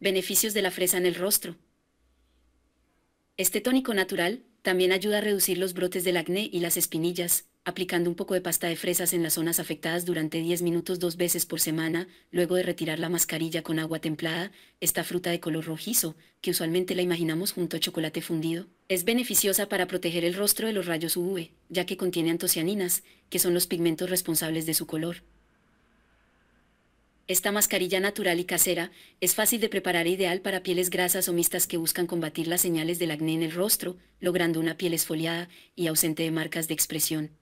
Beneficios de la fresa en el rostro. Este tónico natural también ayuda a reducir los brotes del acné y las espinillas, aplicando un poco de pasta de fresas en las zonas afectadas durante 10 minutos dos veces por semana, luego de retirar la mascarilla con agua templada, esta fruta de color rojizo, que usualmente la imaginamos junto a chocolate fundido, es beneficiosa para proteger el rostro de los rayos UV, ya que contiene antocianinas, que son los pigmentos responsables de su color. Esta mascarilla natural y casera es fácil de preparar e ideal para pieles grasas o mixtas que buscan combatir las señales del acné en el rostro, logrando una piel esfoliada y ausente de marcas de expresión.